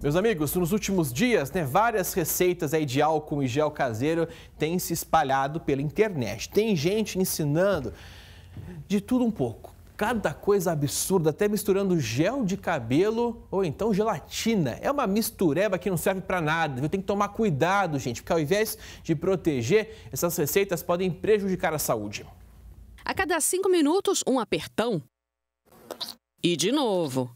Meus amigos, nos últimos dias, né, várias receitas aí de álcool e gel caseiro têm se espalhado pela internet. Tem gente ensinando de tudo um pouco. Cada coisa absurda, até misturando gel de cabelo ou então gelatina. É uma mistureba que não serve para nada. Tem que tomar cuidado, gente, porque ao invés de proteger, essas receitas podem prejudicar a saúde. A cada cinco minutos, um apertão. E de novo.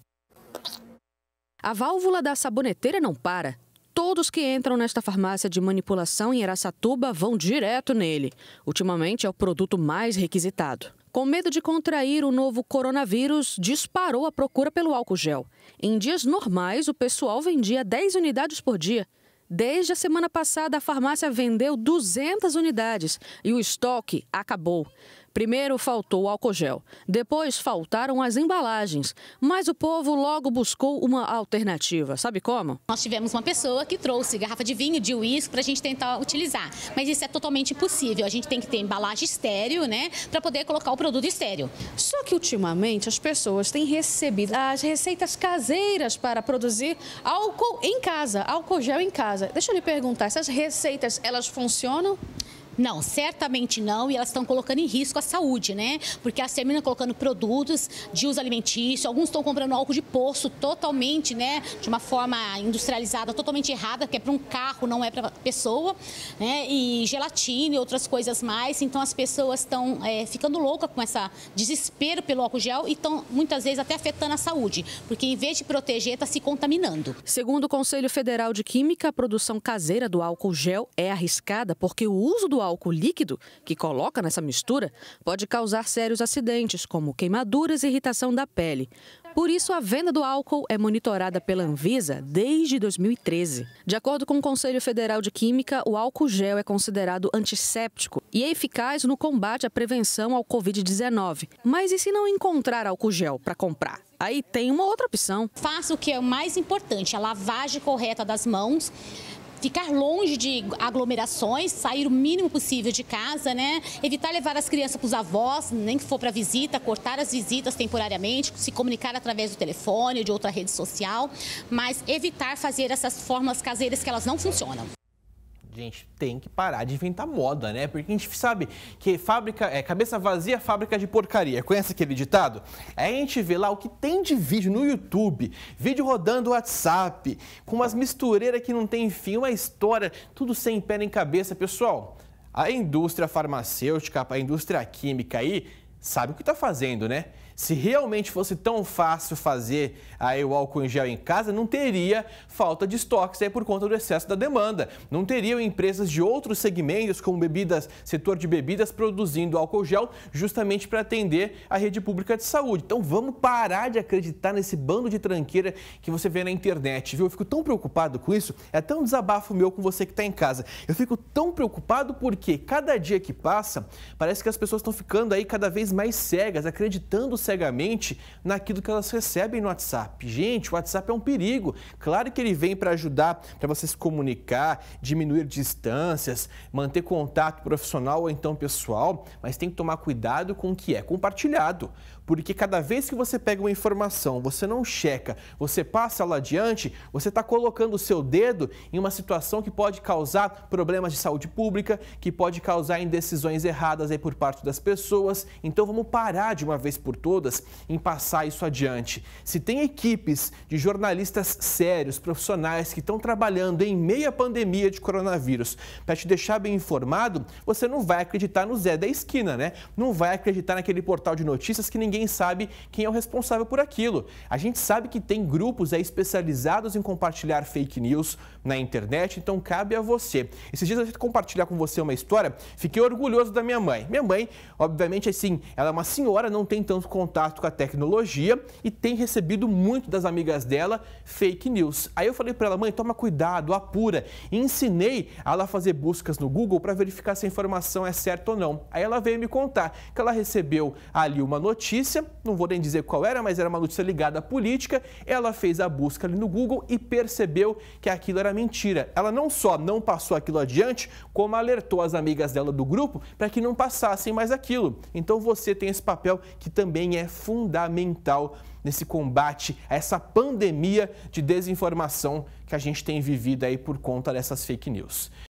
A válvula da saboneteira não para. Todos que entram nesta farmácia de manipulação em Aracatuba vão direto nele. Ultimamente é o produto mais requisitado. Com medo de contrair o novo coronavírus, disparou a procura pelo álcool gel. Em dias normais, o pessoal vendia 10 unidades por dia. Desde a semana passada, a farmácia vendeu 200 unidades e o estoque acabou. Primeiro faltou álcool gel, depois faltaram as embalagens, mas o povo logo buscou uma alternativa. Sabe como? Nós tivemos uma pessoa que trouxe garrafa de vinho, de uísque, para a gente tentar utilizar, mas isso é totalmente impossível. A gente tem que ter embalagem estéreo, né, para poder colocar o produto estéreo. Só que ultimamente as pessoas têm recebido as receitas caseiras para produzir álcool em casa, álcool gel em casa. Deixa eu lhe perguntar, essas receitas elas funcionam? Não, certamente não, e elas estão colocando em risco a saúde, né? Porque elas terminam tá colocando produtos de uso alimentício, alguns estão comprando álcool de poço totalmente, né? De uma forma industrializada, totalmente errada, que é para um carro, não é para pessoa, né? E gelatina e outras coisas mais. Então as pessoas estão é, ficando loucas com esse desespero pelo álcool gel e estão muitas vezes até afetando a saúde, porque em vez de proteger, está se contaminando. Segundo o Conselho Federal de Química, a produção caseira do álcool gel é arriscada porque o uso do álcool líquido, que coloca nessa mistura, pode causar sérios acidentes, como queimaduras e irritação da pele. Por isso, a venda do álcool é monitorada pela Anvisa desde 2013. De acordo com o Conselho Federal de Química, o álcool gel é considerado antisséptico e é eficaz no combate à prevenção ao Covid-19. Mas e se não encontrar álcool gel para comprar? Aí tem uma outra opção. Faça o que é o mais importante, a lavagem correta das mãos, ficar longe de aglomerações, sair o mínimo possível de casa, né? Evitar levar as crianças para os avós, nem que for para visita, cortar as visitas temporariamente, se comunicar através do telefone de outra rede social, mas evitar fazer essas formas caseiras que elas não funcionam gente tem que parar de inventar moda, né? Porque a gente sabe que fábrica é cabeça vazia, é fábrica de porcaria. Conhece aquele ditado? Aí a gente vê lá o que tem de vídeo no YouTube, vídeo rodando WhatsApp, com umas mistureiras que não tem fim, uma história, tudo sem pé nem cabeça, pessoal. A indústria farmacêutica, a indústria química aí, sabe o que está fazendo, né? Se realmente fosse tão fácil fazer aí o álcool em gel em casa, não teria falta de estoques aí por conta do excesso da demanda. Não teriam empresas de outros segmentos, como bebidas, setor de bebidas, produzindo álcool gel justamente para atender a rede pública de saúde. Então vamos parar de acreditar nesse bando de tranqueira que você vê na internet, viu? Eu fico tão preocupado com isso, é até um desabafo meu com você que está em casa. Eu fico tão preocupado porque cada dia que passa, parece que as pessoas estão ficando aí cada vez mais cegas, acreditando cegamente naquilo que elas recebem no WhatsApp. Gente, o WhatsApp é um perigo. Claro que ele vem para ajudar para você se comunicar, diminuir distâncias, manter contato profissional ou então pessoal, mas tem que tomar cuidado com o que é compartilhado. Porque cada vez que você pega uma informação, você não checa, você passa ela adiante, você está colocando o seu dedo em uma situação que pode causar problemas de saúde pública, que pode causar indecisões erradas aí por parte das pessoas. Então vamos parar de uma vez por todas todas em passar isso adiante. Se tem equipes de jornalistas sérios, profissionais que estão trabalhando em meio à pandemia de coronavírus, para te deixar bem informado, você não vai acreditar no Zé da esquina, né? Não vai acreditar naquele portal de notícias que ninguém sabe quem é o responsável por aquilo. A gente sabe que tem grupos aí especializados em compartilhar fake news na internet, então cabe a você. Esses dias eu vou compartilhar com você uma história, fiquei orgulhoso da minha mãe. Minha mãe, obviamente, assim, ela é uma senhora, não tem tanto contato contato com a tecnologia e tem recebido muito das amigas dela fake news. Aí eu falei para ela, mãe, toma cuidado, apura. E ensinei a ela fazer buscas no Google para verificar se a informação é certa ou não. Aí ela veio me contar que ela recebeu ali uma notícia, não vou nem dizer qual era, mas era uma notícia ligada à política. Ela fez a busca ali no Google e percebeu que aquilo era mentira. Ela não só não passou aquilo adiante, como alertou as amigas dela do grupo para que não passassem mais aquilo. Então você tem esse papel que também é fundamental nesse combate a essa pandemia de desinformação que a gente tem vivido aí por conta dessas fake news.